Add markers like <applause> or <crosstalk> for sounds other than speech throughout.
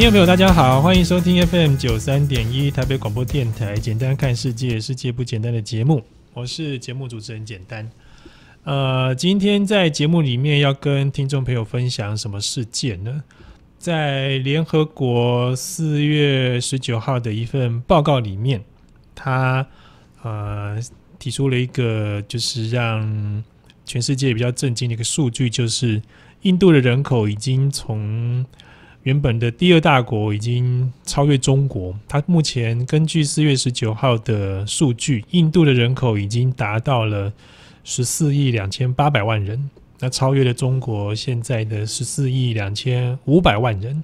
听众朋友，大家好，欢迎收听 FM 九三点一台北广播电台《简单看世界》，世界不简单的节目，我是节目主持人简单。呃，今天在节目里面要跟听众朋友分享什么事件呢？在联合国四月十九号的一份报告里面，他呃提出了一个就是让全世界比较震惊的一个数据，就是印度的人口已经从原本的第二大国已经超越中国。它目前根据四月十九号的数据，印度的人口已经达到了十四亿两千八百万人，那超越了中国现在的十四亿两千五百万人。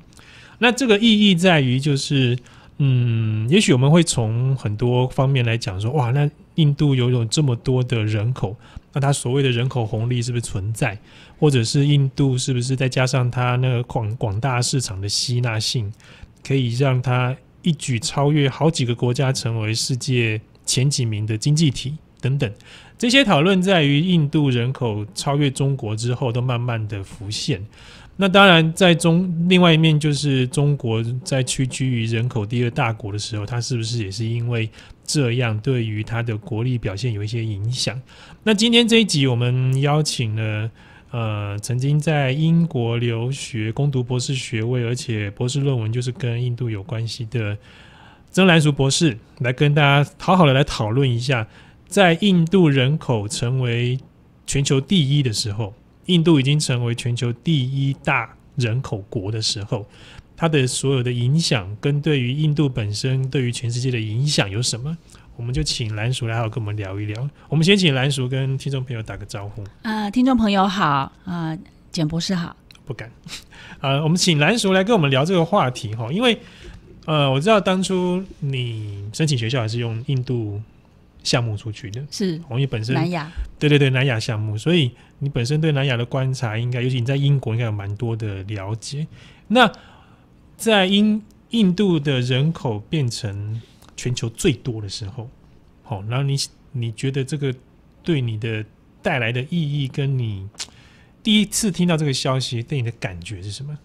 那这个意义在于，就是嗯，也许我们会从很多方面来讲说，哇，那印度拥有这么多的人口，那它所谓的人口红利是不是存在？或者是印度是不是再加上它那个广广大市场的吸纳性，可以让它一举超越好几个国家，成为世界前几名的经济体等等。这些讨论在于印度人口超越中国之后，都慢慢的浮现。那当然，在中另外一面就是中国在屈居于人口第二大国的时候，它是不是也是因为这样对于它的国力表现有一些影响？那今天这一集我们邀请了。呃，曾经在英国留学攻读博士学位，而且博士论文就是跟印度有关系的，曾兰熟博士来跟大家好好的来讨论一下，在印度人口成为全球第一的时候，印度已经成为全球第一大人口国的时候，它的所有的影响跟对于印度本身、对于全世界的影响有什么？我们就请蓝叔来，好跟我们聊一聊。我们先请蓝叔跟听众朋友打个招呼。啊，听众朋友好啊，简博士好，不敢。<laughs> 啊，我们请蓝叔来跟我们聊这个话题哈，因为呃，我知道当初你申请学校还是用印度项目出去的，是，因为本身南亚，对对对，南亚项目，所以你本身对南亚的观察，应该尤其你在英国应该有蛮多的了解。那在英印度的人口变成。全球最多的时候，好，然后你你觉得这个对你的带来的意义，跟你第一次听到这个消息对你的感觉是什么？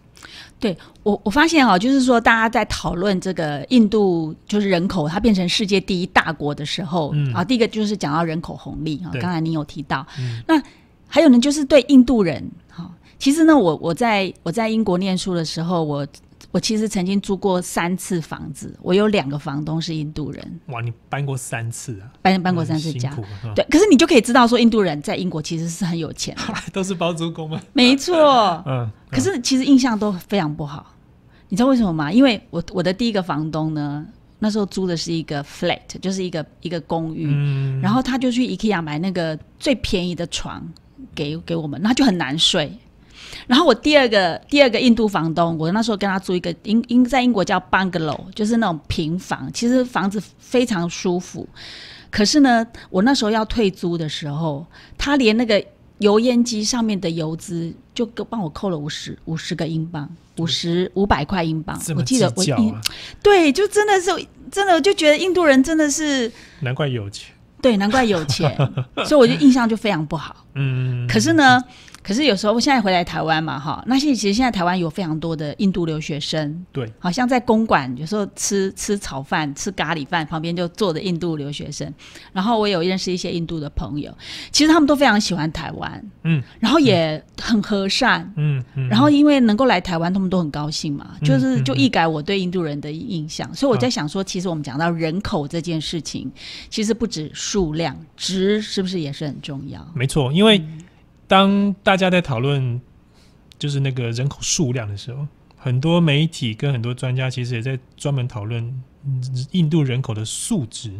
对我我发现哈，就是说大家在讨论这个印度，就是人口它变成世界第一大国的时候，嗯、啊，第一个就是讲到人口红利啊，刚才您有提到，那还有呢，就是对印度人哈，其实呢，我我在我在英国念书的时候，我。我其实曾经租过三次房子，我有两个房东是印度人。哇，你搬过三次啊？搬搬过三次，家，对，可是你就可以知道，说印度人在英国其实是很有钱。都是包租公吗？没错。<laughs> 嗯。可是其实印象都非常不好，你知道为什么吗？因为我我的第一个房东呢，那时候租的是一个 flat，就是一个一个公寓，然后他就去 IKEA 买那个最便宜的床给给我们，那就很难睡。然后我第二个第二个印度房东，我那时候跟他租一个英英在英国叫 bungalow，就是那种平房，其实房子非常舒服。可是呢，我那时候要退租的时候，他连那个油烟机上面的油渍就帮我扣了五十五十个英镑，五十五百块英镑。我记得我，对，就真的是真的，我就觉得印度人真的是难怪有钱，对，难怪有钱，所以我就印象就非常不好。<laughs> 嗯，可是呢。可是有时候我现在回来台湾嘛，哈，那现在其实现在台湾有非常多的印度留学生，对，好像在公馆有时候吃吃炒饭、吃咖喱饭，旁边就坐着印度留学生。然后我有认识一些印度的朋友，其实他们都非常喜欢台湾，嗯，然后也很和善，嗯嗯，然后因为能够来台湾，他们都很高兴嘛，就是就一改我对印度人的印象。所以我在想说，其实我们讲到人口这件事情，其实不止数量，值是不是也是很重要？没错，因为。当大家在讨论就是那个人口数量的时候，很多媒体跟很多专家其实也在专门讨论印度人口的数值，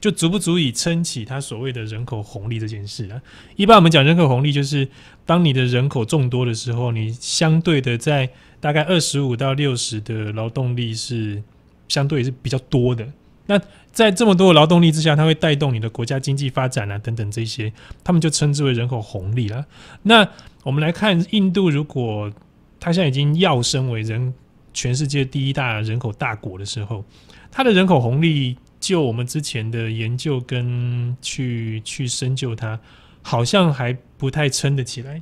就足不足以撑起它所谓的人口红利这件事啊。一般我们讲人口红利，就是当你的人口众多的时候，你相对的在大概二十五到六十的劳动力是相对是比较多的。那在这么多的劳动力之下，它会带动你的国家经济发展啊，等等这些，他们就称之为人口红利了。那我们来看印度，如果它现在已经要升为人全世界第一大人口大国的时候，它的人口红利，就我们之前的研究跟去去深究它，好像还不太撑得起来，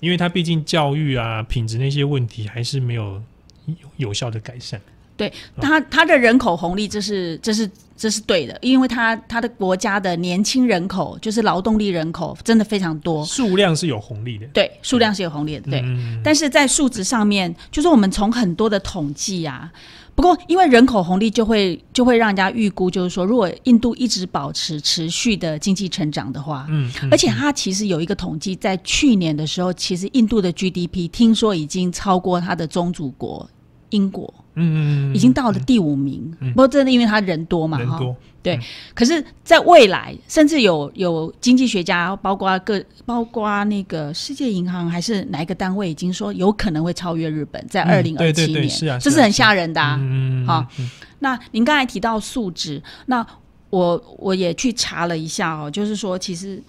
因为它毕竟教育啊品质那些问题还是没有有效的改善。对他，他的人口红利这是这是这是对的，因为他他的国家的年轻人口就是劳动力人口真的非常多，数量是有红利的。对，数量是有红利的。对，但是在数值上面，就是我们从很多的统计啊，不过因为人口红利就会就会让人家预估，就是说如果印度一直保持持续的经济成长的话，嗯，而且它其实有一个统计，在去年的时候，其实印度的 GDP 听说已经超过它的宗主国英国。嗯嗯嗯，已经到了第五名。嗯，不过真的因为他人多嘛，哈，对。可是，在未来，甚至有有经济学家，包括各包括那个世界银行，还是哪一个单位，已经说有可能会超越日本，在二零二七年，这是很吓人的啊。嗯，好，那您刚才提到素质，那我我也去查了一下哦，就是说，其实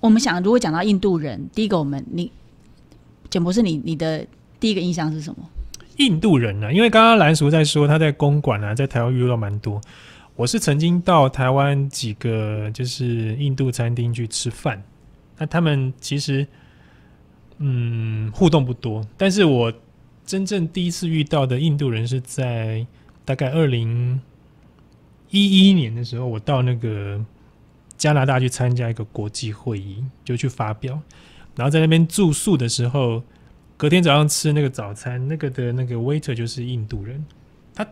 我们想，如果讲到印度人，第一个我们，你简博士，你你的第一个印象是什么？印度人呢？因为刚刚蓝叔在说他在公馆呢，在台湾遇到蛮多。我是曾经到台湾几个就是印度餐厅去吃饭，那他们其实嗯互动不多。但是我真正第一次遇到的印度人是在大概二零一一年的时候，我到那个加拿大去参加一个国际会议，就去发表，然后在那边住宿的时候。隔天早上吃那个早餐，那个的那个 waiter 就是印度人，他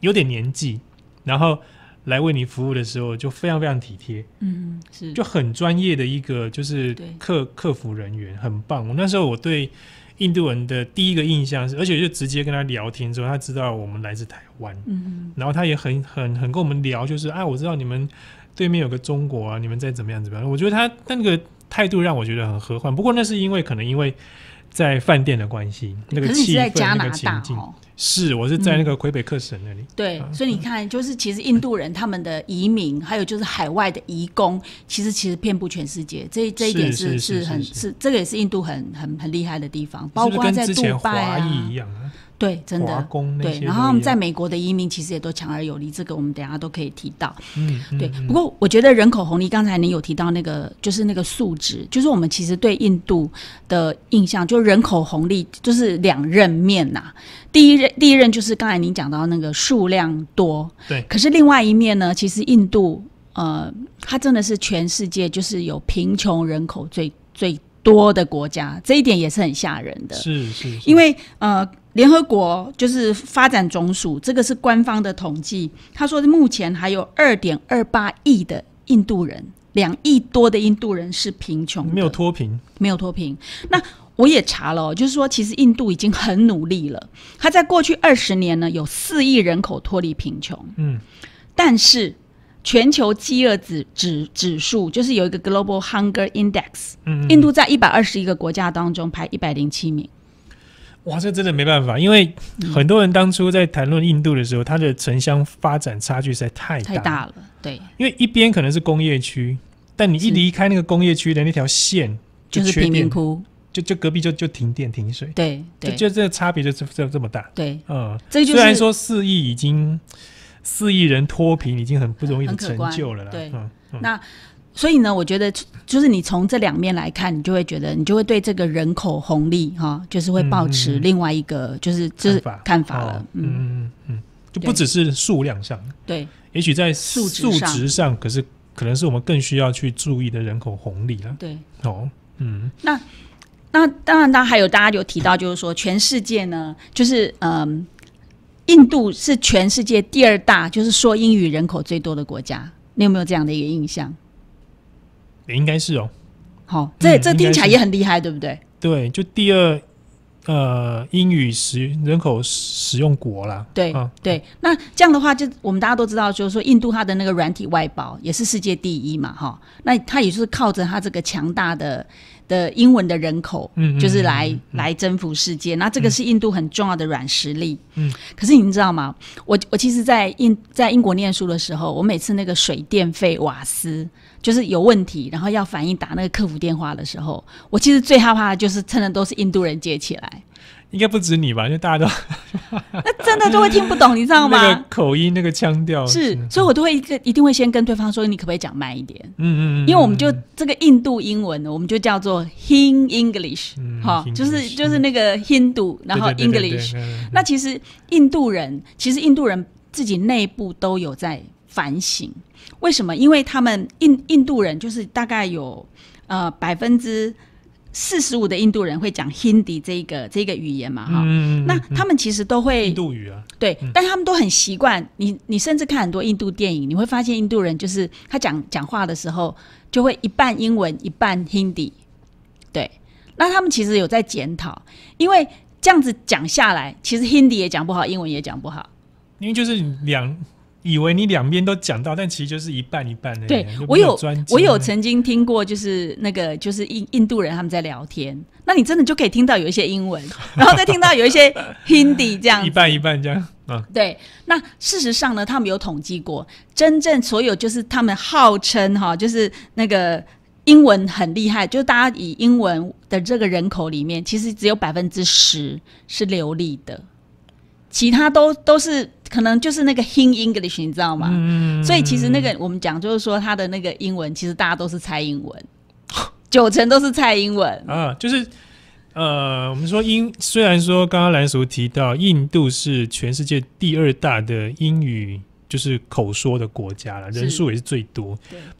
有点年纪，然后来为你服务的时候就非常非常体贴，嗯，是就很专业的一个就是客客服人员，很棒。我那时候我对印度人的第一个印象是，而且就直接跟他聊天之后，他知道我们来自台湾，嗯嗯，然后他也很很很跟我们聊，就是啊，我知道你们对面有个中国啊，你们在怎么样怎么样，我觉得他那个。态度让我觉得很和缓，不过那是因为可能因为在饭店的关系，那个气氛、那个情境，是我是在那个魁北克省那里。对，所以你看，就是其实印度人他们的移民，还有就是海外的移工，其实其实遍布全世界。这这一点是是很是这个也是印度很很很厉害的地方，包括在迪拜啊。对，真的对，然后在美国的移民其实也都强而有力，这个我们等下都可以提到。嗯，对。不过我觉得人口红利，刚才您有提到那个，就是那个数值，就是我们其实对印度的印象，就人口红利就是两任面呐。第一任，第一任就是刚才您讲到那个数量多，对。可是另外一面呢，其实印度呃，它真的是全世界就是有贫穷人口最最多的国家，这一点也是很吓人的。是是，因为呃。联合国就是发展总署，这个是官方的统计。他说，目前还有二点二八亿的印度人，两亿多的印度人是贫穷，没有脱贫，没有脱贫。那我也查了，就是说，其实印度已经很努力了。他在过去二十年呢，有四亿人口脱离贫穷。嗯，但是全球饥饿指指指数，就是有一个 Global Hunger Index，嗯，印度在一百二十一个国家当中排一百零七名。哇，这真的没办法，因为很多人当初在谈论印度的时候，它的城乡发展差距实在太大太大了，对。因为一边可能是工业区，但你一离开那个工业区的那条线，就是贫民窟，就就隔壁就就停电停水，对对，就这差别就这就这么大，对，嗯，这就虽然说四亿已经四亿人脱贫已经很不容易的成就了啦，对，嗯，那。所以呢，我觉得就是你从这两面来看，你就会觉得，你就会对这个人口红利哈，就是会保持另外一个就是就是看法了。嗯嗯嗯，就不只是数量上，对，也许在数值上，可是可能是我们更需要去注意的人口红利了。对，哦，嗯，那那当然，那还有大家有提到，就是说全世界呢，就是嗯，印度是全世界第二大，就是说英语人口最多的国家，你有没有这样的一个印象？也应该是哦，好，这这听起来也很厉害，对不对？对，就第二，呃，英语使人口使用国啦。对对，那这样的话，就我们大家都知道，就是说印度它的那个软体外包也是世界第一嘛，哈。那它也就是靠着它这个强大的的英文的人口，嗯，就是来来征服世界。那这个是印度很重要的软实力。嗯。可是你知道吗？我我其实，在印在英国念书的时候，我每次那个水电费、瓦斯。就是有问题，然后要反映打那个客服电话的时候，我其实最害怕的就是，趁的都是印度人接起来。应该不止你吧？因为大家都，<laughs> 那真的都会听不懂，你知道吗？<laughs> 那个口音，那个腔调是，所以我都会一一定会先跟对方说，你可不可以讲慢一点？嗯嗯嗯。因为我们就这个印度英文，呢，我们就叫做 h i n g English 哈，就是就是那个 Hindu，然后 English。那其实印度人，其实印度人自己内部都有在。反省为什么？因为他们印印度人就是大概有呃百分之四十五的印度人会讲 Hindi 这个这个语言嘛哈。那他们其实都会印度语啊。对，但他们都很习惯。你你甚至看很多印度电影，你会发现印度人就是他讲讲话的时候就会一半英文一半 Hindi。对，那他们其实有在检讨，因为这样子讲下来，其实 Hindi 也讲不好，英文也讲不好。因为就是两。以为你两边都讲到，但其实就是一半一半的。对，我有我有曾经听过，就是那个就是印印度人他们在聊天，那你真的就可以听到有一些英文，<laughs> 然后再听到有一些 <laughs> Hindi 这样，一半一半这样。啊、对。那事实上呢，他们有统计过，真正所有就是他们号称哈，就是那个英文很厉害，就大家以英文的这个人口里面，其实只有百分之十是流利的，其他都都是。可能就是那个 Hing English，你知道吗？所以其实那个我们讲就是说他的那个英文，其实大家都是猜英文，<laughs> 九成都是猜英文啊。就是呃，我们说英，虽然说刚刚蓝叔提到印度是全世界第二大的英语就是口说的国家了，人数也是最多，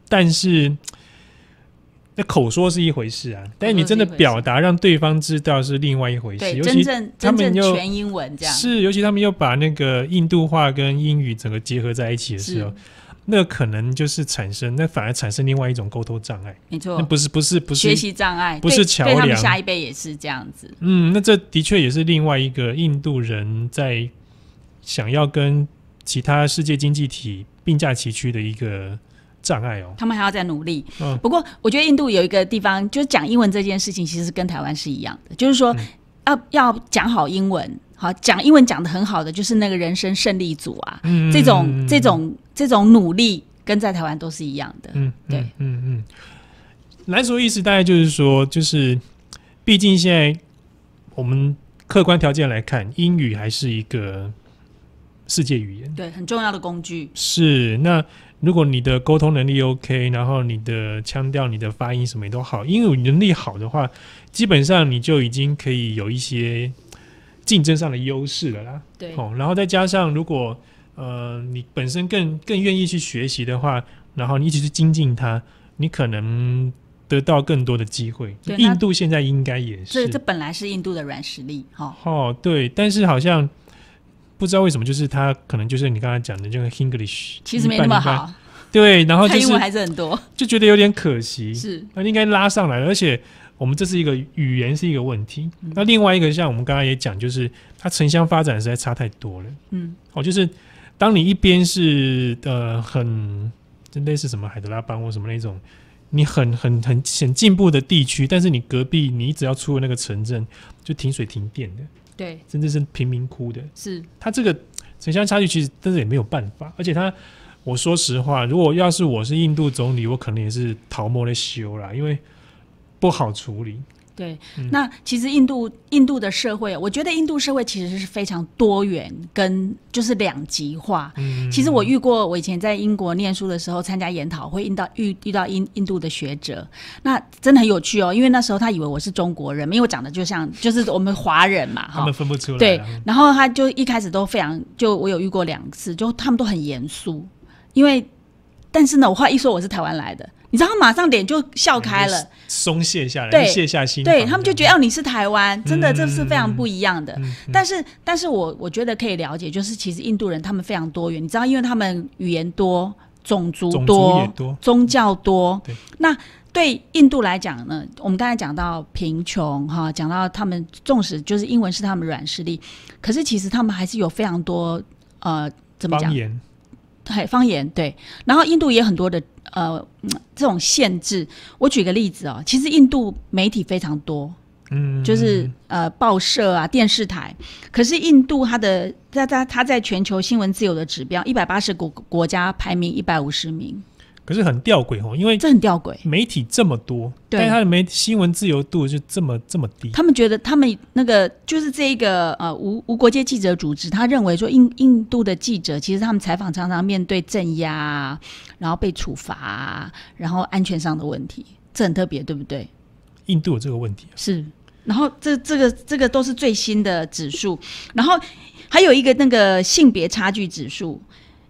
但是。那口说是一回事啊，但你真的表达让对方知道是另外一回事。尤其他们又全英文这样是，尤其他们又把那个印度话跟英语整个结合在一起的时候，那可能就是产生那反而产生另外一种沟通障碍。没错，那不是不是不是学习障碍，不是桥梁，下一辈也是这样子。嗯，那这的确也是另外一个印度人在想要跟其他世界经济体并驾齐驱的一个。障碍哦，他们还要再努力。不过，我觉得印度有一个地方，就是讲英文这件事情，其实跟台湾是一样的，就是说要要讲好英文，好讲英文讲的很好的，就是那个人生胜利组啊，这种这种这种努力，跟在台湾都是一样的。嗯，对，嗯嗯。来说意思大概就是说，就是毕竟现在我们客观条件来看，英语还是一个世界语言，对，很重要的工具是那。如果你的沟通能力 OK，然后你的腔调、你的发音什么也都好，因为能力好的话，基本上你就已经可以有一些竞争上的优势了啦。对。哦，然后再加上如果呃你本身更更愿意去学习的话，然后你一去精进它，你可能得到更多的机会。印度现在应该也是。这这本来是印度的软实力，哈。好，对，但是好像。不知道为什么，就是他可能就是你刚刚讲的，就是 English 其实没那么好，对，然后就是还是很多，就觉得有点可惜，是那应该拉上来了。而且我们这是一个语言是一个问题，那另外一个像我们刚刚也讲，就是它城乡发展实在差太多了，嗯，哦，就是当你一边是呃很，类似什么海德拉邦或什么那种，你很很很很进步的地区，但是你隔壁你只要出了那个城镇，就停水停电的。对，真的是贫民窟的，是他这个城乡差距，其实真的也没有办法。而且他，我说实话，如果要是我是印度总理，我可能也是逃腰来修了，因为不好处理。对，那其实印度印度的社会，我觉得印度社会其实是非常多元跟就是两极化。嗯，其实我遇过，我以前在英国念书的时候参加研讨会，遇到遇遇到印印度的学者，那真的很有趣哦。因为那时候他以为我是中国人，因为我长得就像就是我们华人嘛，他们分不出来。对，然后他就一开始都非常就我有遇过两次，就他们都很严肃，因为但是呢，我话一说我是台湾来的。你知道，马上脸就笑开了，松懈下来，对，卸下心。对他们就觉得你是台湾，真的这是非常不一样的。但是，但是我我觉得可以了解，就是其实印度人他们非常多元。你知道，因为他们语言多，种族多，宗教多。那对印度来讲呢，我们刚才讲到贫穷，哈，讲到他们，纵使就是英文是他们软实力，可是其实他们还是有非常多，呃，怎么讲？还方言对，然后印度也很多的呃这种限制。我举个例子啊，其实印度媒体非常多，嗯，就是呃报社啊电视台。可是印度它的它它它在全球新闻自由的指标，一百八十国国家排名一百五十名。可是很吊诡哦，因为这很吊诡，媒体这么多，但他的媒新闻自由度就这么这么低。他们觉得他们那个就是这一个呃无无国界记者组织，他认为说印印度的记者其实他们采访常常面对镇压，然后被处罚，然后安全上的问题，这很特别，对不对？印度有这个问题是，然后这这个这个都是最新的指数，然后还有一个那个性别差距指数。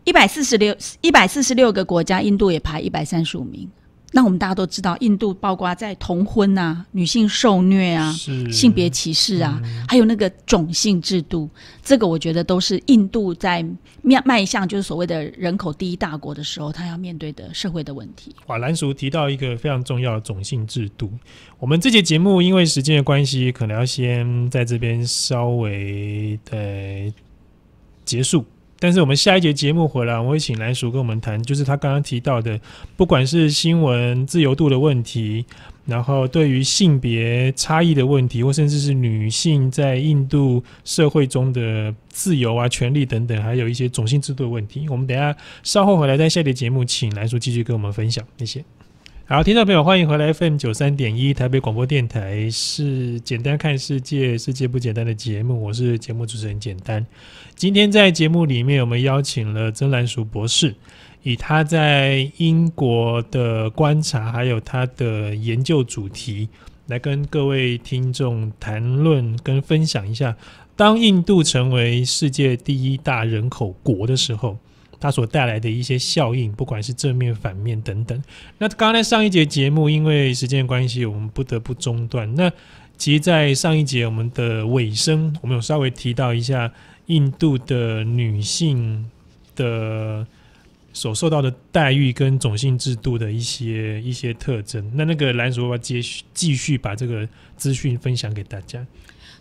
一百四十六一百四十六个国家，印度也排一百三十五名。那我们大家都知道，印度包括在同婚啊、女性受虐啊、性别歧视啊，还有那个种姓制度，这个我觉得都是印度在面迈向就是所谓的人口第一大国的时候，他要面对的社会的问题。哇，兰叔提到一个非常重要的种姓制度。我们这节节目因为时间的关系，可能要先在这边稍微的结束。但是我们下一节节目回来，我会请蓝叔跟我们谈，就是他刚刚提到的，不管是新闻自由度的问题，然后对于性别差异的问题，或甚至是女性在印度社会中的自由啊、权利等等，还有一些种姓制度的问题。我们等下稍后回来，在下一节节目，请蓝叔继续跟我们分享。谢谢。好，听众朋友，欢迎回来 FM 九三点一台北广播电台是简单看世界，世界不简单的节目，我是节目主持人简单。今天在节目里面，我们邀请了曾兰淑博士，以他在英国的观察，还有他的研究主题，来跟各位听众谈论跟分享一下，当印度成为世界第一大人口国的时候。它所带来的一些效应，不管是正面、反面等等。那刚才上一节节目，因为时间关系，我们不得不中断。那其实，在上一节我们的尾声，我们有稍微提到一下印度的女性的所受到的待遇跟种姓制度的一些一些特征。那那个蓝叔要接继续把这个资讯分享给大家。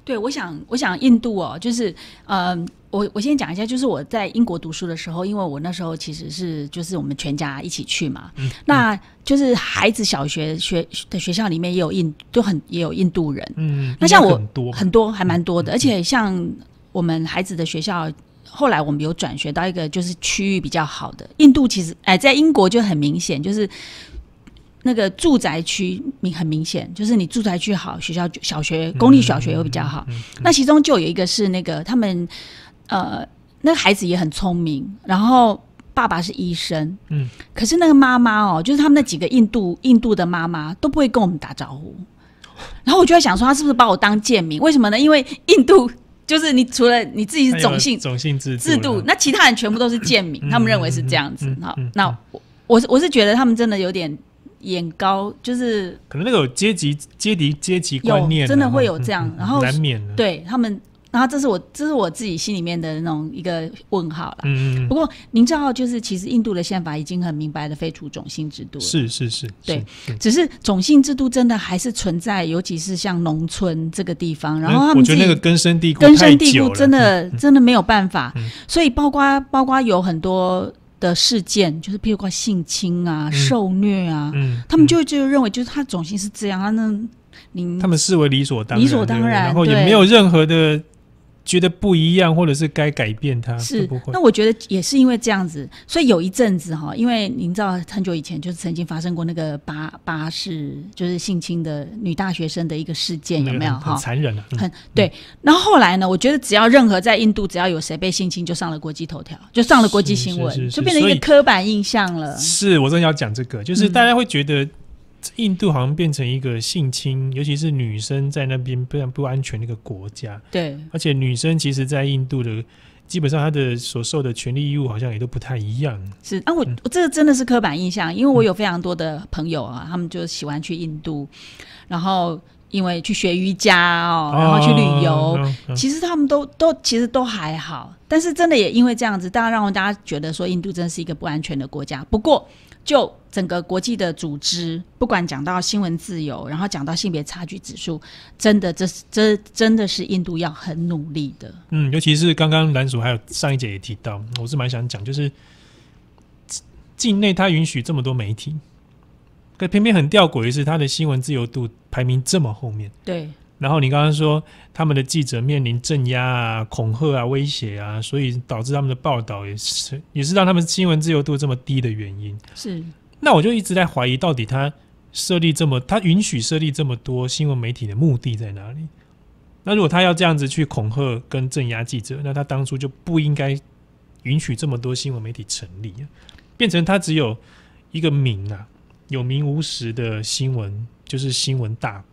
对，我想，我想印度哦，就是，嗯，我我先讲一下，就是我在英国读书的时候，因为我那时候其实是就是我们全家一起去嘛，那就是孩子小学学的学校里面也有印，都很也有印度人，嗯那像我很多，很多还蛮多的，而且像我们孩子的学校，后来我们有转学到一个就是区域比较好的印度，其实哎，在英国就很明显就是。那个住宅区明很明显，就是你住宅区好，学校小学公立小学又比较好。那其中就有一个是那个他们，呃，那个孩子也很聪明，然后爸爸是医生，嗯，可是那个妈妈哦，就是他们那几个印度印度的妈妈都不会跟我们打招呼。然后我就在想说，他是不是把我当贱民？为什么呢？因为印度就是，你除了你自己是种姓种姓制制度，那其他人全部都是贱民，他们认为是这样子。好，那我我是我是觉得他们真的有点。眼高就是可能那个有阶级、阶级、阶级观念，真的会有这样，然后难免对他们，然后这是我，这是我自己心里面的那种一个问号了。嗯嗯。不过您知道，就是其实印度的宪法已经很明白了废除种姓制度了。是是是，对。只是种姓制度真的还是存在，尤其是像农村这个地方，然后我觉得那个根深蒂固，根深蒂固，真的真的没有办法。所以包括包括有很多。的事件就是，譬如说性侵啊、受虐啊，他们就就认为就是他种性是这样，那他们视为理所当然，理所当然，然后也没有任何的。觉得不一样，或者是该改变它，是不？那我觉得也是因为这样子，所以有一阵子哈，因为您知道很久以前就是曾经发生过那个巴巴士就是性侵的女大学生的一个事件，有没有？很残忍啊，很对。然后后来呢，我觉得只要任何在印度，只要有谁被性侵，就上了国际头条，就上了国际新闻，就变成一个刻板印象了。是我正要讲这个，就是大家会觉得。印度好像变成一个性侵，尤其是女生在那边非常不安全的一个国家。对，而且女生其实，在印度的基本上，她的所受的权利义务好像也都不太一样。是啊，我我这个真的是刻板印象，因为我有非常多的朋友啊，他们就喜欢去印度，然后。因为去学瑜伽哦，然后去旅游，其实他们都都其实都还好，但是真的也因为这样子，当然让大家觉得说印度真是一个不安全的国家。不过，就整个国际的组织，不管讲到新闻自由，然后讲到性别差距指数，真的这这真的是印度要很努力的。嗯，尤其是刚刚蓝主还有上一节也提到，我是蛮想讲，就是境内他允许这么多媒体。可偏偏很吊诡的是，他的新闻自由度排名这么后面。对。然后你刚刚说，他们的记者面临镇压啊、恐吓啊、威胁啊，所以导致他们的报道也是也是让他们新闻自由度这么低的原因。是。那我就一直在怀疑，到底他设立这么，他允许设立这么多新闻媒体的目的在哪里？那如果他要这样子去恐吓跟镇压记者，那他当初就不应该允许这么多新闻媒体成立，变成他只有一个名啊。有名无实的新闻就是新闻大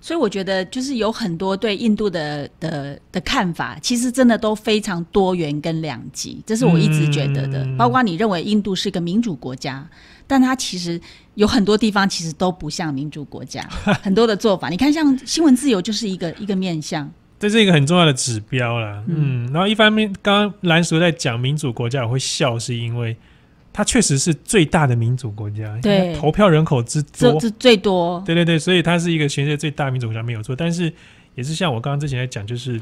所以我觉得就是有很多对印度的的的看法，其实真的都非常多元跟两极，这是我一直觉得的。包括你认为印度是一个民主国家，但它其实有很多地方其实都不像民主国家，<laughs> 很多的做法。你看，像新闻自由就是一个一个面向，这是一个很重要的指标啦。嗯，然后一方面，刚刚蓝叔在讲民主国家，我会笑，是因为。它确实是最大的民主国家，对投票人口之多，这最多，对对对，所以它是一个全世界最大民主国家没有错。但是也是像我刚刚之前在讲，就是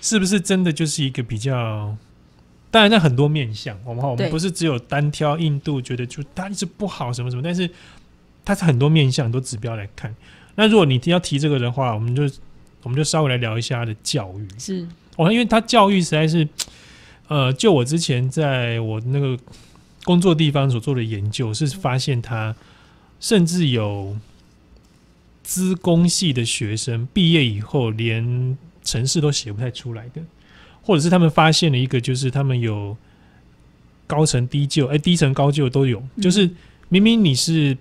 是不是真的就是一个比较，当然在很多面向，我们我们不是只有单挑印度，觉得就它一直不好什么什么，但是它是很多面向、很多指标来看。那如果你要提这个的话，我们就我们就稍微来聊一下它的教育，是，哇，因为它教育实在是，呃，就我之前在我那个。工作地方所做的研究是发现，他甚至有资工系的学生毕业以后连城市都写不太出来的，或者是他们发现了一个，就是他们有高层低就，哎，低层高就都有，就是明明你是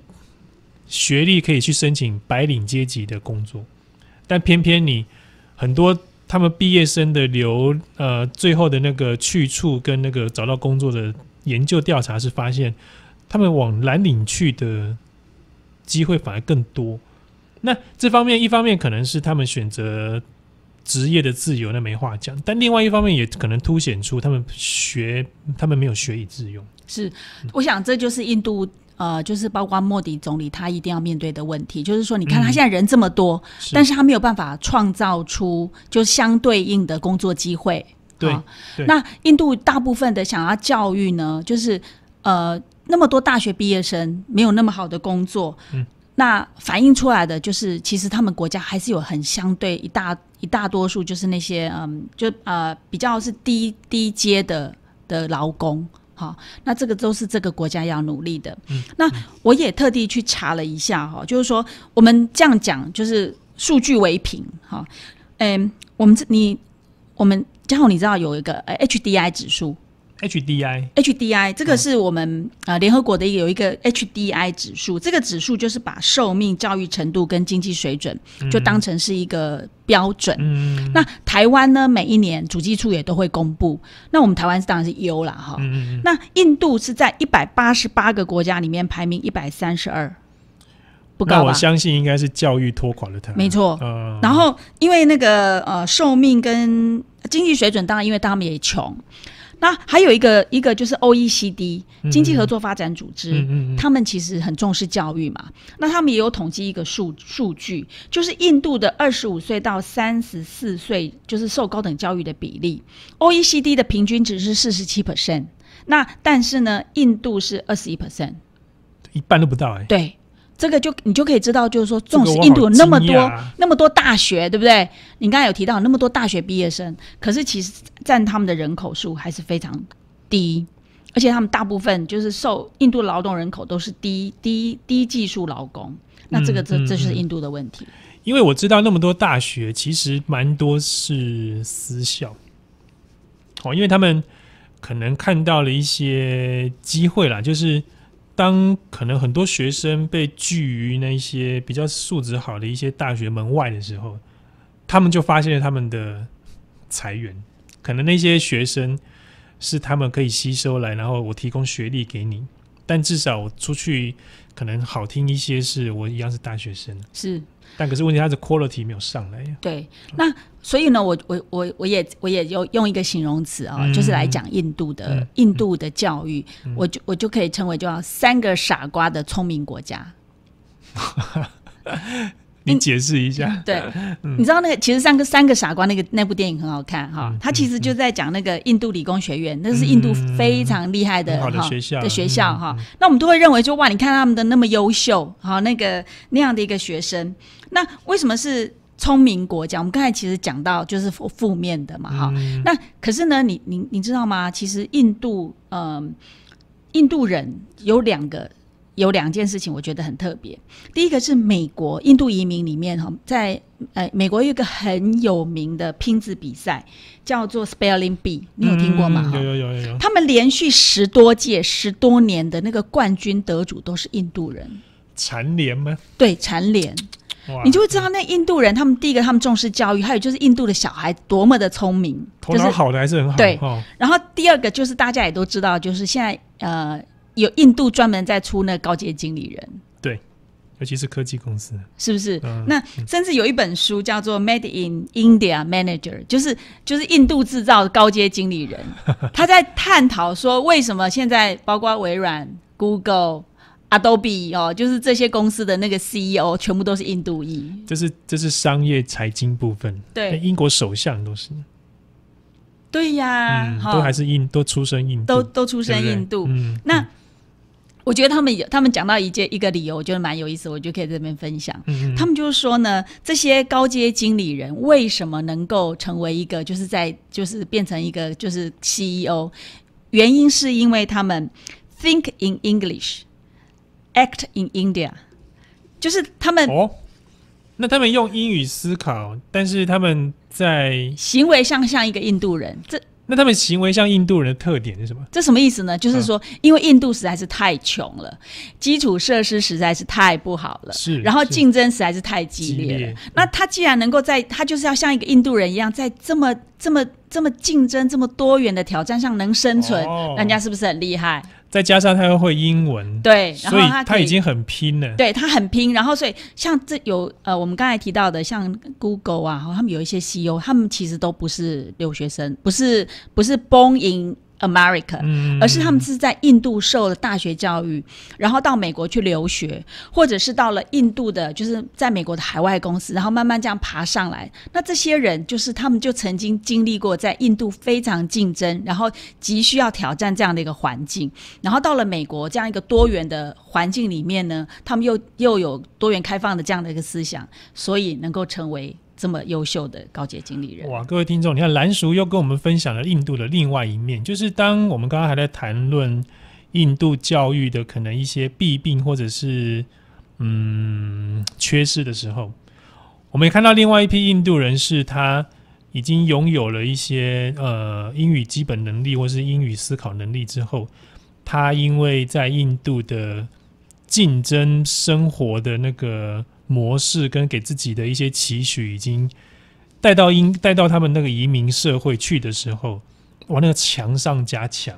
学历可以去申请白领阶级的工作，但偏偏你很多他们毕业生的留呃最后的那个去处跟那个找到工作的。研究调查是发现，他们往蓝领去的机会反而更多。那这方面一方面可能是他们选择职业的自由，那没话讲；但另外一方面也可能凸显出他们学他们没有学以致用。是，我想这就是印度呃，就是包括莫迪总理他一定要面对的问题，就是说，你看他现在人这么多，但是他没有办法创造出就相对应的工作机会。对，那印度大部分的想要教育呢，就是呃，那么多大学毕业生没有那么好的工作，嗯，那反映出来的就是，其实他们国家还是有很相对一大一大多数，就是那些嗯，就呃比较是低低阶的的劳工，好，那这个都是这个国家要努力的。嗯、那我也特地去查了一下哈，就是说我们这样讲，就是数据为凭，哈，嗯，我们这你我们。然后你知道有一个 HDI 指数，HDI，HDI 这个是我们啊联合国的有一个 HDI 指数，这个指数就是把寿命、教育程度跟经济水准就当成是一个标准。嗯，那台湾呢，每一年主计处也都会公布，那我们台湾当然是优了哈。嗯，那印度是在一百八十八个国家里面排名一百三十二。那我相信应该是教育拖垮了他没错，然后因为那个呃寿命跟经济水准，当然因为他们也穷。那还有一个一个就是 OECD 经济合作发展组织，他们其实很重视教育嘛。那他们也有统计一个数数据，就是印度的二十五岁到三十四岁就是受高等教育的比例，OECD 的平均值是四十七 percent，那但是呢，印度是二十一 percent，一半都不到哎。对。这个就你就可以知道，就是说，纵使印度有那么多那么多大学，对不对？你刚才有提到那么多大学毕业生，可是其实占他们的人口数还是非常低，而且他们大部分就是受印度劳动人口都是低低低技术劳工。那这个这这是印度的问题。因为我知道那么多大学其实蛮多是私校，哦，因为他们可能看到了一些机会啦，就是。当可能很多学生被拒于那些比较素质好的一些大学门外的时候，他们就发现了他们的财源，可能那些学生是他们可以吸收来，然后我提供学历给你，但至少我出去可能好听一些，是我一样是大学生，是。但可是问题，它的 quality 没有上来呀。对，那所以呢，我我我我也我也有用一个形容词啊，就是来讲印度的印度的教育，我就我就可以称为叫三个傻瓜的聪明国家。<laughs> 你解释一下，对，你知道那个其实三个三个傻瓜那个那部电影很好看哈，他其实就在讲那个印度理工学院，那是印度非常厉害的哈的学校哈。那我们都会认为就哇，你看他们的那么优秀哈，那个那样的一个学生，那为什么是聪明国家？我们刚才其实讲到就是负负面的嘛哈。那可是呢，你你你知道吗？其实印度呃，印度人有两个。有两件事情我觉得很特别。第一个是美国印度移民里面哈，在呃美国有一个很有名的拼字比赛，叫做 Spelling Bee。你有听过吗？有有有有。他们连续十多届、十多年的那个冠军得主都是印度人。蝉联吗？对，蝉联。你就会知道那印度人，他们第一个他们重视教育，还有就是印度的小孩多么的聪明，头脑好的还是很好。对。然后第二个就是大家也都知道，就是现在呃。有印度专门在出那高阶经理人，对，尤其是科技公司，是不是？那甚至有一本书叫做《Made in India Manager》，就是就是印度制造高阶经理人。<laughs> 他在探讨说，为什么现在包括微软、Google、Adobe 哦，就是这些公司的那个 CEO 全部都是印度裔？这是这是商业财经部分。对，英国首相都是。对呀，都还是印，都出生印度，都都出生印度。那我觉得他们有，他们讲到一件一个理由，我觉得蛮有意思，我就可以这边分享。嗯，他们就是说呢，这些高阶经理人为什么能够成为一个，就是在就是变成一个就是 CEO，原因是因为他们 think in English, act in India，就是他们哦，那他们用英语思考，但是他们在行为像像一个印度人这。那他们行为像印度人的特点是什么？这什么意思呢？就是说，因为印度实在是太穷了，基础设施实在是太不好了，是，然后竞争实在是太激烈了。那他既然能够在，他就是要像一个印度人一样，在这么、这么、这么竞争、这么多元的挑战上能生存，人家是不是很厉害？再加上他又会英文，对，所以他已经很拼了。对他很拼，然后所以像这有呃，我们刚才提到的，像 Google 啊，他们有一些 CEO，他们其实都不是留学生，不是不是 born in。America，而是他们是在印度受了大学教育，然后到美国去留学，或者是到了印度的，就是在美国的海外公司，然后慢慢这样爬上来。那这些人就是他们就曾经经历过在印度非常竞争，然后急需要挑战这样的一个环境，然后到了美国这样一个多元的环境里面呢，他们又又有多元开放的这样的一个思想，所以能够成为。这么优秀的高级经理人哇！各位听众，你看蓝叔又跟我们分享了印度的另外一面，就是当我们刚刚还在谈论印度教育的可能一些弊病或者是嗯缺失的时候，我们也看到另外一批印度人士，他已经拥有了一些呃英语基本能力或是英语思考能力之后，他因为在印度的竞争生活的那个。模式跟给自己的一些期许，已经带到英带到他们那个移民社会去的时候，哇，那个墙上加强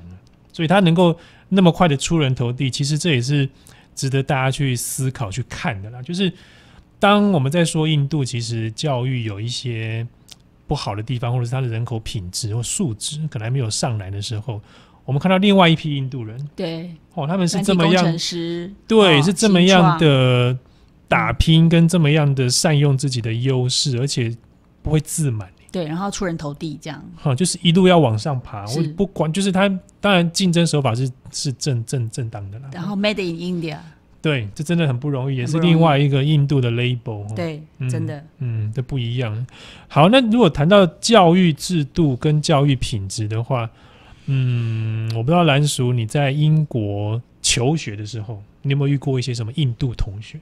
所以他能够那么快的出人头地，其实这也是值得大家去思考去看的啦。就是当我们在说印度其实教育有一些不好的地方，或者是他的人口品质或素质可能还没有上来的时候，我们看到另外一批印度人，对哦，他们是这么样，对，是这么样的。打拼跟这么样的善用自己的优势，而且不会自满。对，然后出人头地这样。好，就是一路要往上爬。我不管，就是他当然竞争手法是是正正正当的啦。然后 Made in India。对，这真的很不容易，也是另外一个印度的 label。对，真的，嗯，这不一样。好，那如果谈到教育制度跟教育品质的话，嗯，我不知道蓝叔你在英国求学的时候，你有没有遇过一些什么印度同学？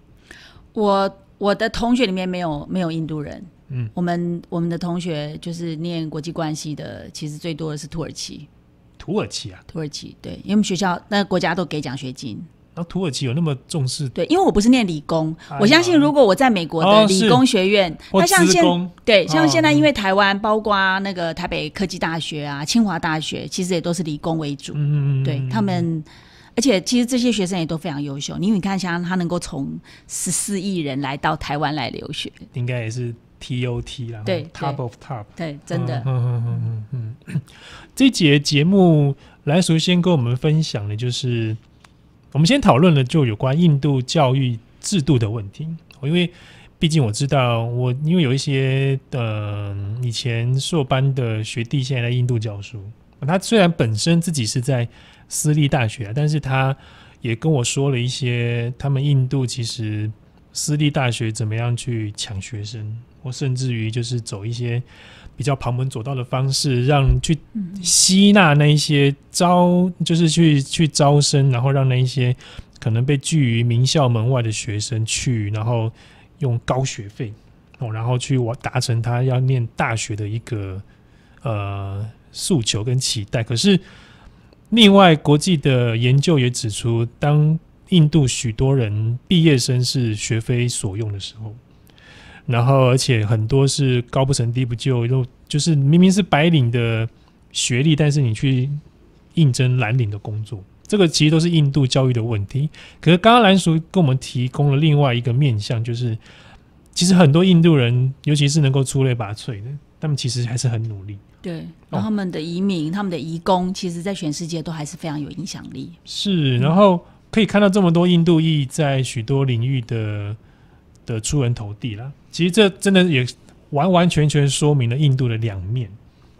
我我的同学里面没有没有印度人，嗯，我们我们的同学就是念国际关系的，其实最多的是土耳其。土耳其啊，土耳其对，因为我们学校那国家都给奖学金。那土耳其有那么重视？对，因为我不是念理工，我相信如果我在美国的理工学院，那像现对像现在，因为台湾包括那个台北科技大学啊、清华大学，其实也都是理工为主，嗯嗯嗯，对他们。而且其实这些学生也都非常优秀，你你看，像他能够从十四亿人来到台湾来留学，应该也是 T.O.T. 然后对 Top of Top，对，真的。嗯嗯嗯嗯嗯。这节节目来首先跟我们分享的就是，我们先讨论了就有关印度教育制度的问题。因为毕竟我知道，我因为有一些呃以前硕班的学弟现在在印度教书，他虽然本身自己是在。私立大学啊，但是他也跟我说了一些，他们印度其实私立大学怎么样去抢学生，我甚至于就是走一些比较旁门左道的方式，让去吸纳那一些招，就是去去招生，然后让那一些可能被拒于名校门外的学生去，然后用高学费哦，然后去我达成他要念大学的一个呃诉求跟期待，可是。另外，国际的研究也指出，当印度许多人毕业生是学非所用的时候，然后而且很多是高不成低不就，又就是明明是白领的学历，但是你去应征蓝领的工作，这个其实都是印度教育的问题。可是刚刚蓝叔跟我们提供了另外一个面向，就是其实很多印度人，尤其是能够出类拔萃的，他们其实还是很努力。对，他们的移民，他们的移工，其实在全世界都还是非常有影响力。是，然后可以看到这么多印度裔在许多领域的的出人头地啦。其实这真的也完完全全说明了印度的两面。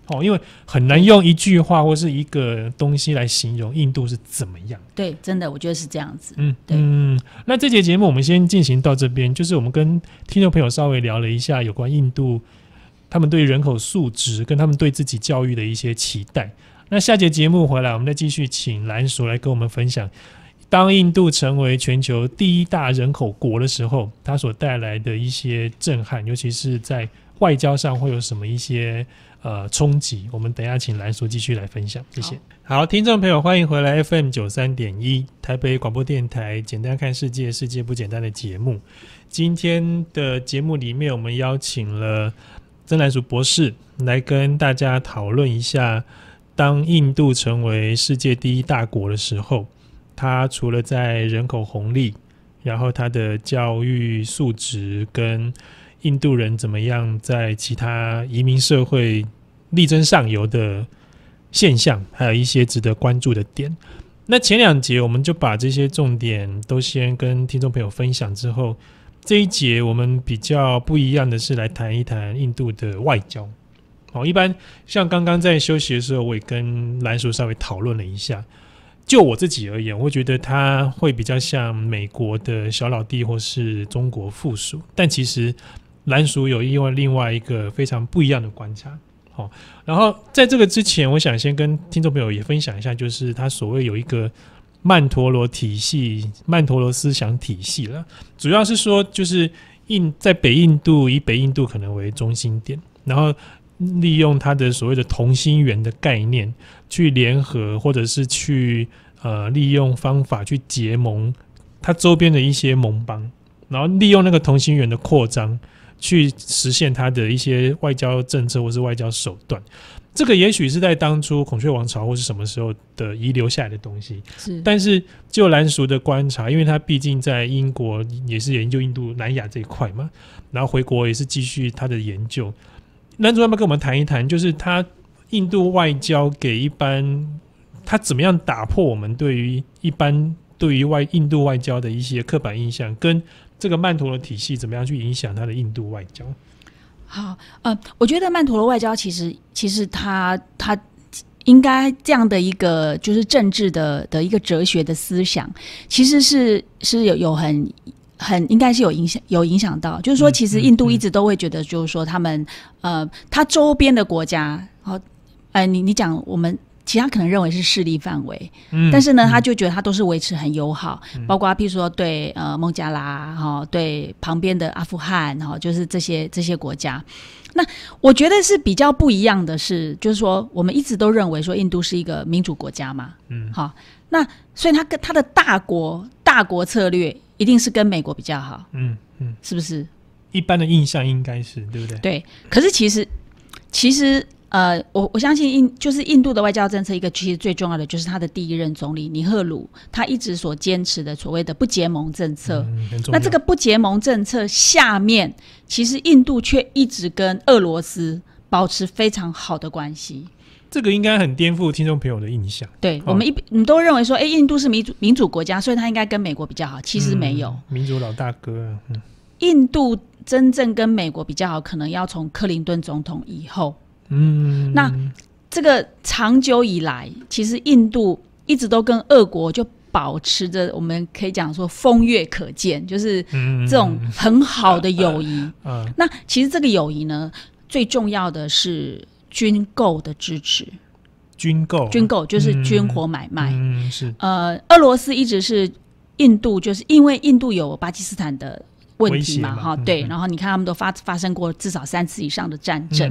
哦，因为很难用一句话或是一个东西来形容印度是怎么样。对，真的，我觉得是这样子。嗯，对。嗯，那这节节目我们先进行到这边，就是我们跟听众朋友稍微聊了一下有关印度。他们对人口素质跟他们对自己教育的一些期待。那下节节目回来，我们再继续请蓝叔来跟我们分享，当印度成为全球第一大人口国的时候，它所带来的一些震撼，尤其是在外交上会有什么一些呃冲击。我们等下请蓝叔继续来分享。谢谢。好，听众朋友，欢迎回来 FM 九三点一台北广播电台，简单看世界，世界不简单的节目。今天的节目里面，我们邀请了。森兰祖博士来跟大家讨论一下，当印度成为世界第一大国的时候，它除了在人口红利，然后它的教育素质跟印度人怎么样在其他移民社会力争上游的现象，还有一些值得关注的点。那前两节我们就把这些重点都先跟听众朋友分享之后。这一节我们比较不一样的是来谈一谈印度的外交。好，一般像刚刚在休息的时候，我也跟蓝叔稍微讨论了一下。就我自己而言，我会觉得他会比较像美国的小老弟，或是中国附属。但其实蓝叔有因为另外一个非常不一样的观察。好，然后在这个之前，我想先跟听众朋友也分享一下，就是他所谓有一个。曼陀罗体系、曼陀罗思想体系了，主要是说，就是印在北印度，以北印度可能为中心点，然后利用它的所谓的同心圆的概念去联合，或者是去呃利用方法去结盟它周边的一些盟邦，然后利用那个同心圆的扩张。去实现他的一些外交政策或是外交手段，这个也许是在当初孔雀王朝或是什么时候的遗留下来的东西。是，但是就蓝熟的观察，因为他毕竟在英国也是研究印度南亚这一块嘛，然后回国也是继续他的研究。男主要不要跟我们谈一谈，就是他印度外交给一般他怎么样打破我们对于一般对于外印度外交的一些刻板印象跟？这个曼陀罗体系怎么样去影响他的印度外交？好，呃，我觉得曼陀罗外交其实其实他他应该这样的一个就是政治的的一个哲学的思想，其实是是有有很很应该是有影响有影响到，就是说其实印度一直都会觉得，就是说他们呃，他周边的国家，哦，哎，你你讲我们。其他可能认为是势力范围，嗯，但是呢，他就觉得他都是维持很友好，包括譬如说对呃孟加拉哈，对旁边的阿富汗哈，就是这些这些国家。那我觉得是比较不一样的是，就是说我们一直都认为说印度是一个民主国家嘛，嗯，好，那所以他跟他的大国大国策略一定是跟美国比较好，嗯嗯，是不是？一般的印象应该是对不对？对，可是其实其实。呃，我我相信印就是印度的外交政策，一个其实最重要的就是他的第一任总理尼赫鲁，他一直所坚持的所谓的不结盟政策。那这个不结盟政策下面，其实印度却一直跟俄罗斯保持非常好的关系。这个应该很颠覆听众朋友的印象。对我们一，你都认为说，哎，印度是民主民主国家，所以他应该跟美国比较好。其实没有民主老大哥，印度真正跟美国比较好，可能要从克林顿总统以后。嗯，那这个长久以来，其实印度一直都跟俄国就保持着，我们可以讲说，风月可见，就是这种很好的友谊。那其实这个友谊呢，最重要的是军购的支持。军购，军购就是军火买卖。嗯是，呃，俄罗斯一直是印度，就是因为印度有巴基斯坦的。问题嘛，哈，对，然后你看，他们都发发生过至少三次以上的战争。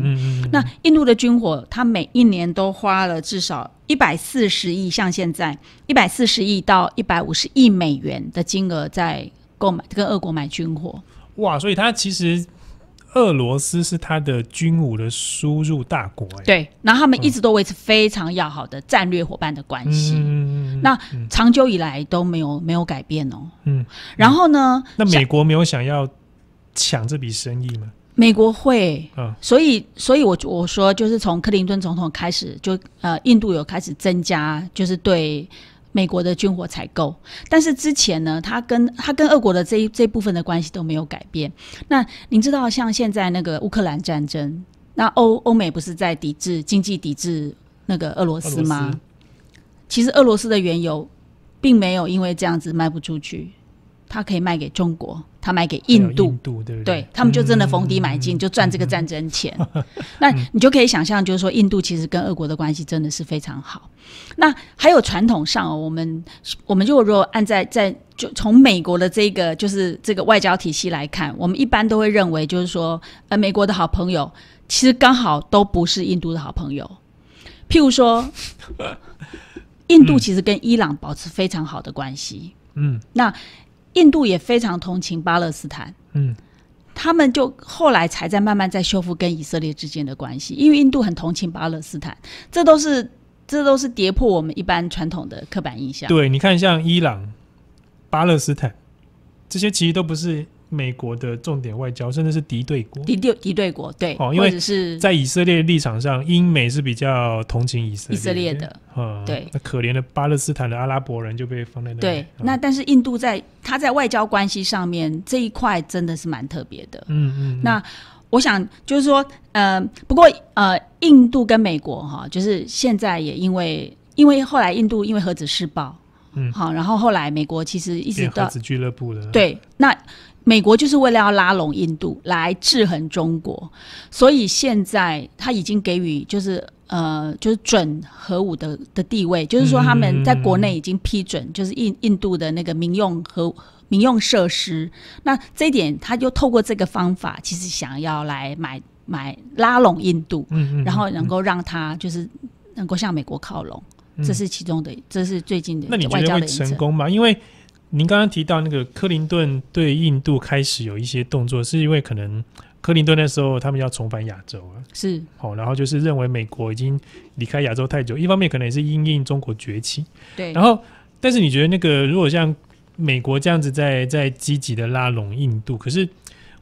那印度的军火，他每一年都花了至少一百四十亿，像现在一百四十亿到一百五十亿美元的金额在购买跟俄国买军火。哇，所以他其实。俄罗斯是它的军武的输入大国，对，然后他们一直都维持非常要好的战略伙伴的关系，那长久以来都没有没有改变哦。嗯，然后呢？那美国没有想要抢这笔生意吗？美国会啊，所以，所以我我说，就是从克林顿总统开始，就呃，印度有开始增加，就是对。美国的军火采购，但是之前呢，他跟他跟俄国的这一这部分的关系都没有改变。那您知道，像现在那个乌克兰战争，那欧欧美不是在抵制经济抵制那个俄罗斯吗？其实俄罗斯的原油并没有因为这样子卖不出去，它可以卖给中国。他买给印度，对对？对他们就真的逢低买进，就赚这个战争钱。<laughs> 那你就可以想象，就是说，印度其实跟俄国的关系真的是非常好。那还有传统上，我们我们就如果按在在就从美国的这个就是这个外交体系来看，我们一般都会认为，就是说，呃，美国的好朋友其实刚好都不是印度的好朋友。譬如说，<laughs> 印度其实跟伊朗保持非常好的关系。嗯，那。印度也非常同情巴勒斯坦，嗯，他们就后来才在慢慢在修复跟以色列之间的关系，因为印度很同情巴勒斯坦，这都是这都是跌破我们一般传统的刻板印象。对，你看像伊朗、巴勒斯坦这些，其实都不是。美国的重点外交，甚至是敌对国，敌对敌对国，对，或者是在以色列立场上，英美是比较同情以色以色列的，嗯，对，那可怜的巴勒斯坦的阿拉伯人就被放在那，对，那但是印度在他在外交关系上面这一块真的是蛮特别的，嗯嗯，那我想就是说，呃，不过呃，印度跟美国哈，就是现在也因为因为后来印度因为核子试爆。嗯，好，然后后来美国其实一直到子俱乐部了。对，那美国就是为了要拉拢印度来制衡中国，所以现在他已经给予就是呃就是准核武的的地位，就是说他们在国内已经批准就是印印度的那个民用核民用设施。那这一点他就透过这个方法，其实想要来买买拉拢印度，嗯嗯，然后能够让他就是能够向美国靠拢。这是其中的，这是最近的外交那你觉得会成功吗？因为您刚刚提到那个克林顿对印度开始有一些动作，是因为可能克林顿那时候他们要重返亚洲啊，是好，然后就是认为美国已经离开亚洲太久，一方面可能也是因应中国崛起。对，然后但是你觉得那个如果像美国这样子在在积极的拉拢印度，可是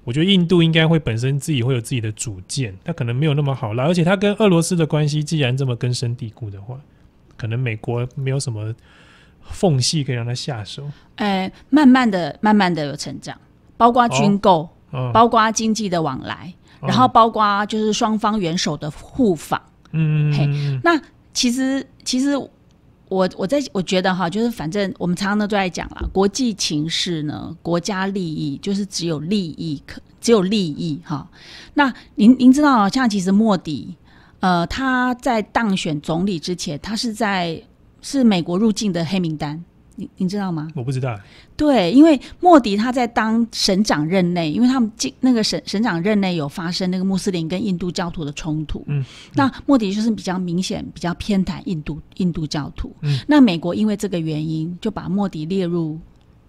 我觉得印度应该会本身自己会有自己的主见，他可能没有那么好啦。而且他跟俄罗斯的关系既然这么根深蒂固的话。可能美国没有什么缝隙可以让他下手。哎，慢慢的、慢慢的有成长，包括军购，包括经济的往来，然后包括就是双方元首的互访。嗯，那其实其实我我在我觉得哈，就是反正我们常常都在讲了，国际情势呢，国家利益就是只有利益可，只有利益哈。那您您知道，像其实莫迪。呃，他在当选总理之前，他是在是美国入境的黑名单，你你知道吗？我不知道。对，因为莫迪他在当省长任内，因为他们进那个省省长任内有发生那个穆斯林跟印度教徒的冲突，嗯，那莫迪就是比较明显比较偏袒印度印度教徒，嗯，那美国因为这个原因就把莫迪列入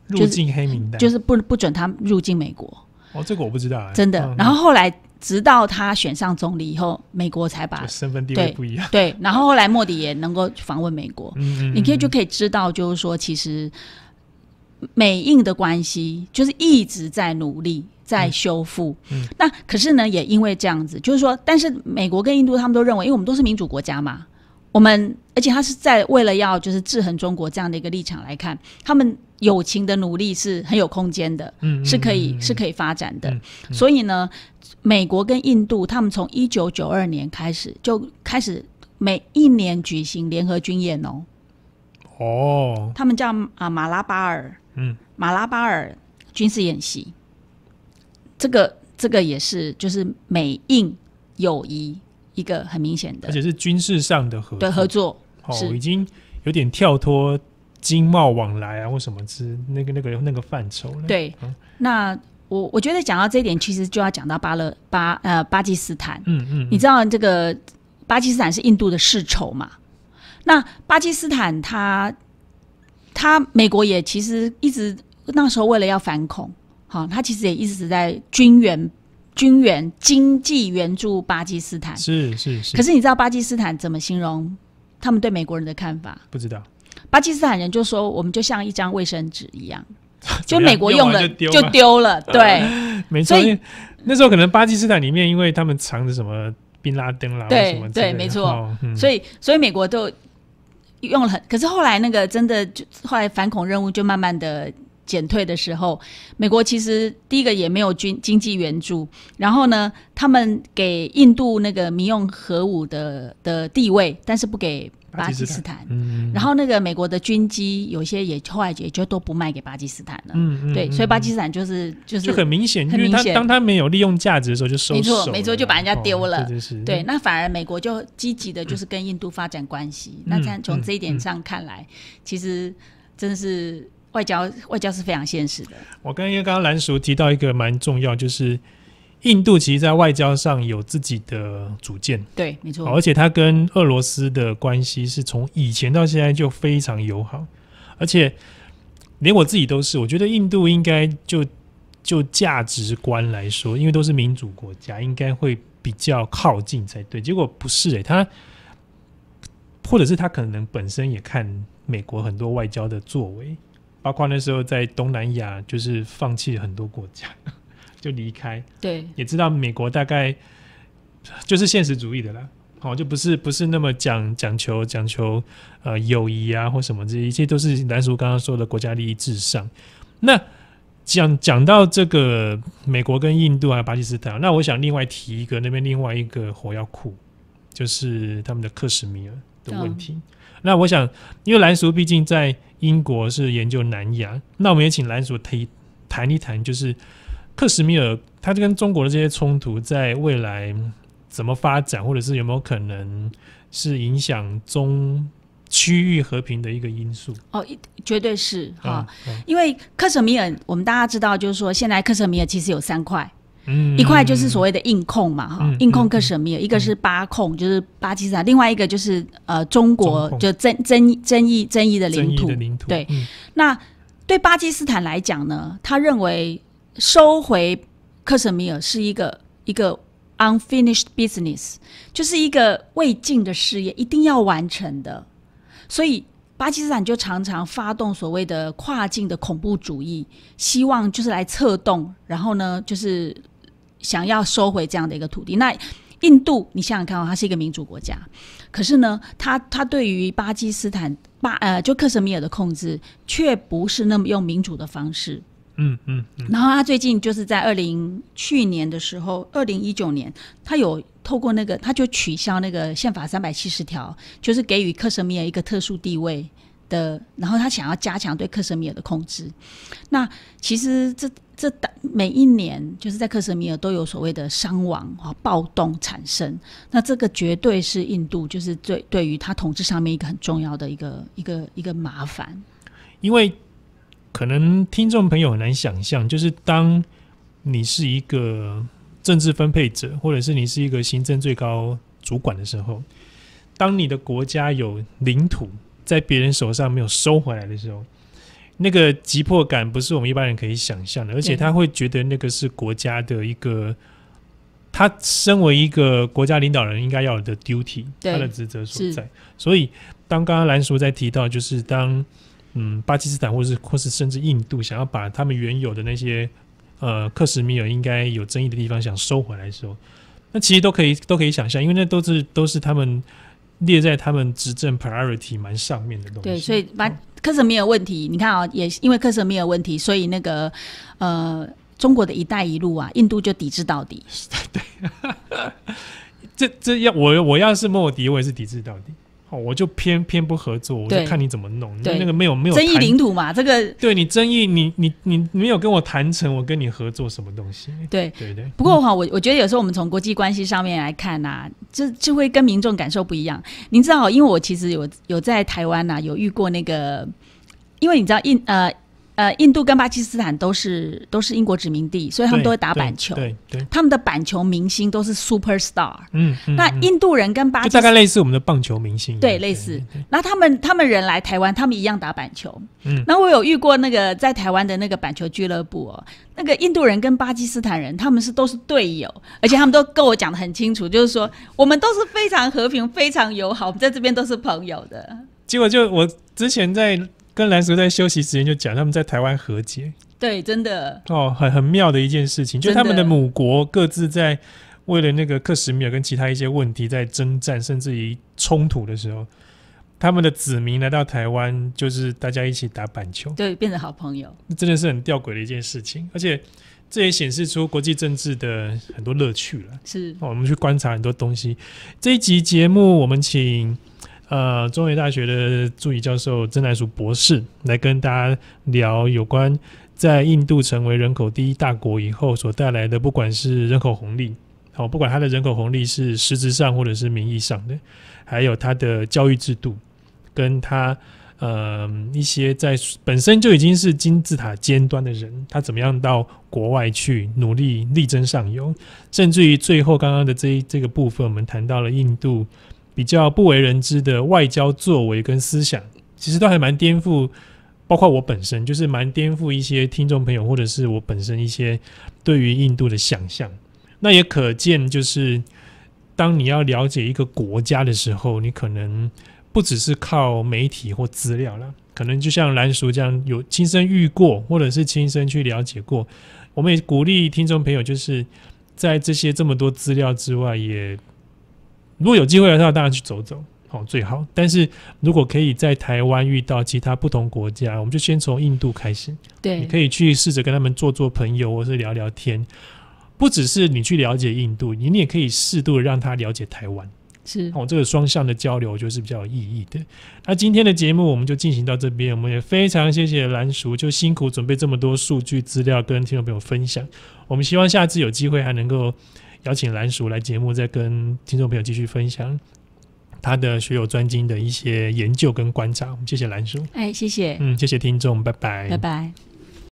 入境黑名单，就是不不准他入境美国。哦，这个我不知道。真的，然后后来。直到他选上总理以后，美国才把身份地位不一样。对，然后后来莫迪也能够访问美国，你可以就可以知道，就是说，其实美印的关系就是一直在努力在修复。那可是呢，也因为这样子，就是说，但是美国跟印度他们都认为，因为我们都是民主国家嘛，我们而且他是在为了要就是制衡中国这样的一个立场来看他们。友情的努力是很有空间的，嗯，是可以是可以发展的。所以呢，美国跟印度他们从一九九二年开始就开始每一年举行联合军演哦，哦，他们叫啊马拉巴尔，嗯，马拉巴尔军事演习，这个这个也是就是美印友谊一个很明显的，而且是军事上的合对合作，哦，已经有点跳脱。经贸往来啊，或什么之那个那个那个范畴呢？对，那我我觉得讲到这一点，其实就要讲到巴勒巴呃巴基斯坦。嗯嗯，你知道这个巴基斯坦是印度的世仇嘛？那巴基斯坦，他他美国也其实一直那时候为了要反恐，好，他其实也一直在军援军援经济援助巴基斯坦。是是是。可是你知道巴基斯坦怎么形容他们对美国人的看法？不知道。巴基斯坦人就说：“我们就像一张卫生纸一样，<laughs> 就美国用了就丢了，对，<laughs> 没错。所以那时候可能巴基斯坦里面，因为他们藏着什么宾拉登啦，对对，没错。所以所以美国都用了，很，可是后来那个真的就后来反恐任务就慢慢的减退的时候，美国其实第一个也没有军经济援助，然后呢，他们给印度那个民用核武的的地位，但是不给。”巴基斯坦，然后那个美国的军机有些也后来也就都不卖给巴基斯坦了。嗯嗯，对，所以巴基斯坦就是就是就很明显，因为他当他没有利用价值的时候就收没错，没错，就把人家丢了。对，那反而美国就积极的，就是跟印度发展关系。那这样从这一点上看来，其实真是外交外交是非常现实的。我跟刚刚蓝叔提到一个蛮重要，就是。印度其实，在外交上有自己的主见，对，没错。而且，他跟俄罗斯的关系是从以前到现在就非常友好，而且连我自己都是。我觉得印度应该就就价值观来说，因为都是民主国家，应该会比较靠近才对。结果不是诶，他或者是他可能本身也看美国很多外交的作为，包括那时候在东南亚，就是放弃了很多国家。就离开，对，也知道美国大概就是现实主义的啦，好，就不是不是那么讲讲求讲求呃友谊啊或什么，这一切都是蓝叔刚刚说的国家利益至上。那讲讲到这个美国跟印度还有巴基斯坦，那我想另外提一个那边另外一个火药库，就是他们的克什米尔的问题。那我想，因为蓝叔毕竟在英国是研究南亚，那我们也请蓝叔提谈一谈，就是。克什米尔，它就跟中国的这些冲突在未来怎么发展，或者是有没有可能是影响中区域和平的一个因素？哦，绝对是哈，因为克什米尔，我们大家知道，就是说现在克什米尔其实有三块，嗯，一块就是所谓的硬控嘛，哈，硬控克什米尔，一个是巴控，就是巴基斯坦，另外一个就是呃，中国就争争争议争议的领土，对，那对巴基斯坦来讲呢，他认为。收回克什米尔是一个一个 unfinished business，就是一个未尽的事业，一定要完成的。所以巴基斯坦就常常发动所谓的跨境的恐怖主义，希望就是来策动，然后呢，就是想要收回这样的一个土地。那印度，你想想看哦，它是一个民主国家，可是呢，它它对于巴基斯坦巴呃就克什米尔的控制，却不是那么用民主的方式。嗯嗯，然后他最近就是在二零去年的时候，二零一九年，他有透过那个，他就取消那个宪法三百七十条，就是给予克什米尔一个特殊地位的，然后他想要加强对克什米尔的控制。那其实这这每一年就是在克什米尔都有所谓的伤亡啊暴动产生，那这个绝对是印度就是对对于他统治上面一个很重要的一个一个一个麻烦，因为。可能听众朋友很难想象，就是当你是一个政治分配者，或者是你是一个行政最高主管的时候，当你的国家有领土在别人手上没有收回来的时候，那个急迫感不是我们一般人可以想象的，而且他会觉得那个是国家的一个，他身为一个国家领导人应该要有的 duty，他的职责所在。所以，当刚刚兰叔在提到，就是当。嗯，巴基斯坦或是，或是甚至印度想要把他们原有的那些，呃，克什米尔应该有争议的地方想收回来的时候，那其实都可以，都可以想象，因为那都是都是他们列在他们执政 priority 蛮上面的东西。对，所以把克什米尔问题，你看啊，也因为克什米尔问题，所以那个呃，中国的一带一路啊，印度就抵制到底。<laughs> 对，<laughs> 这这要我我要是莫迪，我也是抵制到底。哦，我就偏偏不合作，我就看你怎么弄。对那个没有没有争议领土嘛，这个对你争议，你你你没有跟我谈成，我跟你合作什么东西？对对对。不过哈，我我觉得有时候我们从国际关系上面来看呐，就就会跟民众感受不一样。您知道，因为我其实有有在台湾呐，有遇过那个，因为你知道印呃。呃，印度跟巴基斯坦都是都是英国殖民地，所以他们都会打板球。对对，他们的板球明星都是 super star。嗯，那印度人跟巴大概类似我们的棒球明星。对，类似。那他们他们人来台湾，他们一样打板球。嗯。那我有遇过那个在台湾的那个板球俱乐部哦，那个印度人跟巴基斯坦人，他们是都是队友，而且他们都跟我讲的很清楚，就是说我们都是非常和平、非常友好，我们在这边都是朋友的。结果就我之前在。跟蓝叔在休息时间就讲，他们在台湾和解，对，真的哦，很很妙的一件事情，就是他们的母国各自在为了那个克什米尔跟其他一些问题在征战，甚至于冲突的时候，他们的子民来到台湾，就是大家一起打板球，对，变成好朋友，真的是很吊诡的一件事情，而且这也显示出国际政治的很多乐趣了。是，我们去观察很多东西。这一集节目，我们请。呃，中研大学的助理教授曾乃熟博士来跟大家聊有关在印度成为人口第一大国以后所带来的，不管是人口红利，好，不管它的人口红利是实质上或者是名义上的，还有它的教育制度，跟他呃一些在本身就已经是金字塔尖端的人，他怎么样到国外去努力力争上游，甚至于最后刚刚的这一这个部分，我们谈到了印度。比较不为人知的外交作为跟思想，其实都还蛮颠覆，包括我本身，就是蛮颠覆一些听众朋友或者是我本身一些对于印度的想象。那也可见，就是当你要了解一个国家的时候，你可能不只是靠媒体或资料了，可能就像蓝叔这样有亲身遇过，或者是亲身去了解过。我们也鼓励听众朋友，就是在这些这么多资料之外，也。如果有机会的话，当然去走走好最好。但是如果可以在台湾遇到其他不同国家，我们就先从印度开始。对，你可以去试着跟他们做做朋友，或是聊聊天。不只是你去了解印度，你也可以适度让他了解台湾。是，哦，这个双向的交流，我觉得是比较有意义的。那今天的节目我们就进行到这边，我们也非常谢谢蓝叔，就辛苦准备这么多数据资料跟听众朋友分享。我们希望下次有机会还能够。邀请蓝叔来节目，再跟听众朋友继续分享他的学有专精的一些研究跟观察。谢谢蓝叔，哎，谢谢，嗯，谢谢听众，拜拜，拜拜。